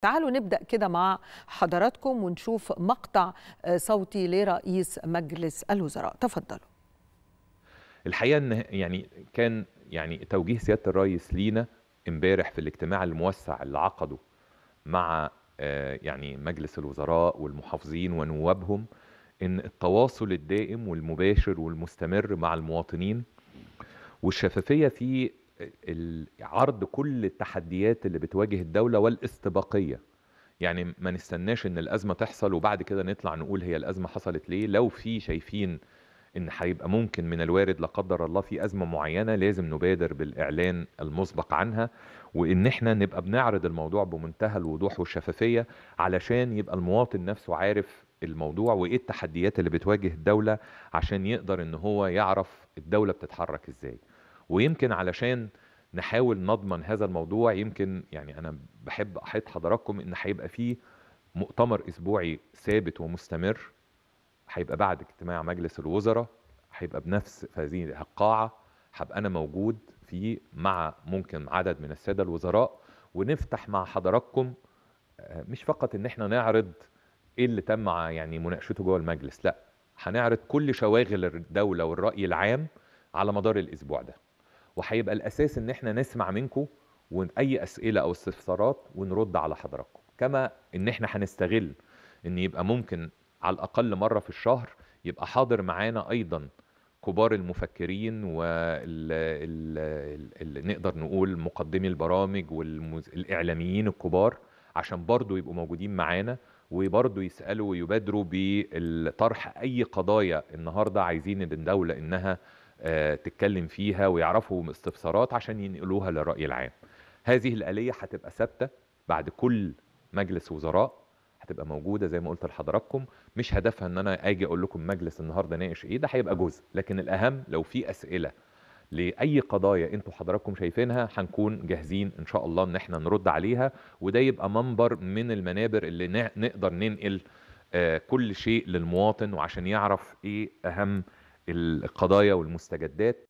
تعالوا نبدأ كده مع حضراتكم ونشوف مقطع آه، صوتي لرئيس مجلس الوزراء تفضلوا الحقيقة أن يعني كان يعني توجيه سيادة الرئيس لينا امبارح في الاجتماع الموسع اللي عقده مع آه، يعني مجلس الوزراء والمحافظين ونوابهم ان التواصل الدائم والمباشر والمستمر مع المواطنين والشفافية في عرض كل التحديات اللي بتواجه الدولة والاستباقية يعني ما نستناش ان الازمه تحصل وبعد كده نطلع نقول هي الازمه حصلت ليه لو في شايفين ان هيبقى ممكن من الوارد لا قدر الله في ازمه معينه لازم نبادر بالاعلان المسبق عنها وان احنا نبقى بنعرض الموضوع بمنتهى الوضوح والشفافيه علشان يبقى المواطن نفسه عارف الموضوع وايه التحديات اللي بتواجه الدوله عشان يقدر ان هو يعرف الدوله بتتحرك ازاي ويمكن علشان نحاول نضمن هذا الموضوع يمكن يعني انا بحب احيط حضراتكم ان هيبقى فيه مؤتمر اسبوعي ثابت ومستمر هيبقى بعد اجتماع مجلس الوزراء هيبقى بنفس هذه القاعه هبقى انا موجود فيه مع ممكن عدد من الساده الوزراء ونفتح مع حضراتكم آه، مش فقط ان احنا نعرض ايه اللي تم يعني مناقشته جوه المجلس لا هنعرض كل شواغل الدوله والراي العام على مدار الاسبوع ده وهيبقى الاساس ان احنا نسمع منكم واي اسئله او استفسارات ونرد على حضراتكم كما ان احنا هنستغل ان يبقى ممكن على الاقل مره في الشهر يبقى حاضر معانا ايضا كبار المفكرين واللي نقدر نقول مقدمي البرامج والاعلاميين الكبار عشان برضه يبقوا موجودين معانا وبرضه يسالوا ويبادروا بطرح اي قضايا النهارده عايزين الدوله انها آه، تتكلم فيها ويعرفوا استفسارات عشان ينقلوها للرأي العام هذه الآلية هتبقى ثابتة بعد كل مجلس وزراء هتبقى موجودة زي ما قلت لحضراتكم مش هدفها ان انا اجي اقول لكم مجلس النهاردة ناقش ايه ده هيبقى جزء لكن الاهم لو في اسئلة لأي قضايا انتوا حضراتكم شايفينها هنكون جاهزين ان شاء الله ان احنا نرد عليها وده يبقى منبر من المنابر اللي نقدر ننقل آه، كل شيء للمواطن وعشان يعرف ايه اهم القضايا والمستجدات